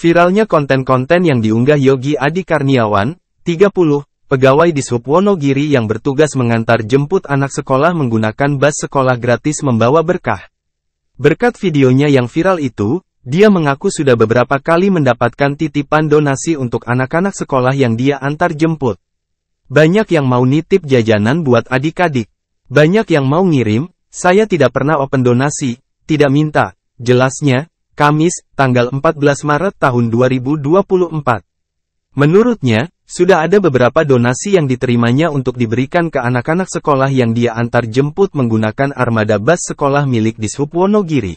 Viralnya konten-konten yang diunggah Yogi Adi Karniawan, 30, pegawai di Wonogiri yang bertugas mengantar jemput anak sekolah menggunakan bus sekolah gratis membawa berkah. Berkat videonya yang viral itu, dia mengaku sudah beberapa kali mendapatkan titipan donasi untuk anak-anak sekolah yang dia antar jemput. Banyak yang mau nitip jajanan buat adik-adik. Banyak yang mau ngirim, saya tidak pernah open donasi, tidak minta. Jelasnya, Kamis, tanggal 14 Maret tahun 2024. Menurutnya, sudah ada beberapa donasi yang diterimanya untuk diberikan ke anak-anak sekolah yang dia antar jemput menggunakan armada bus sekolah milik Dishub Wonogiri.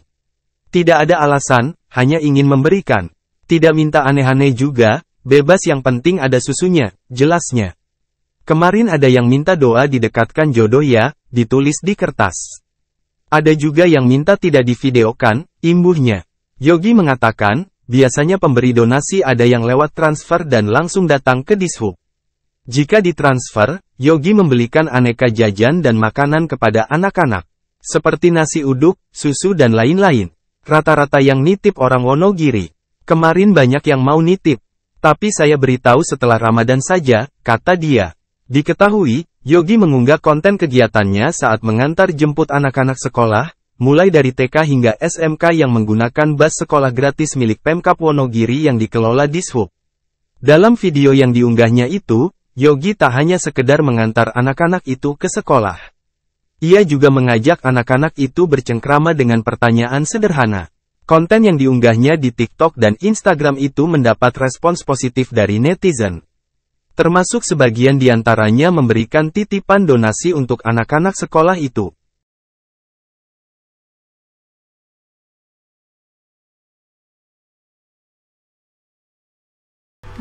Tidak ada alasan, hanya ingin memberikan. Tidak minta aneh-aneh juga, bebas yang penting ada susunya, jelasnya. Kemarin ada yang minta doa didekatkan jodoh ya, ditulis di kertas. Ada juga yang minta tidak divideokan, imbuhnya. Yogi mengatakan, biasanya pemberi donasi ada yang lewat transfer dan langsung datang ke dishub. Jika ditransfer, Yogi membelikan aneka jajan dan makanan kepada anak-anak. Seperti nasi uduk, susu dan lain-lain. Rata-rata yang nitip orang Wonogiri. Kemarin banyak yang mau nitip. Tapi saya beritahu setelah Ramadan saja, kata dia. Diketahui, Yogi mengunggah konten kegiatannya saat mengantar jemput anak-anak sekolah, mulai dari TK hingga SMK yang menggunakan bus sekolah gratis milik Pemkap Wonogiri yang dikelola Dishub. Dalam video yang diunggahnya itu, Yogi tak hanya sekedar mengantar anak-anak itu ke sekolah. Ia juga mengajak anak-anak itu bercengkrama dengan pertanyaan sederhana. Konten yang diunggahnya di TikTok dan Instagram itu mendapat respons positif dari netizen termasuk sebagian diantaranya memberikan titipan donasi untuk anak-anak sekolah itu.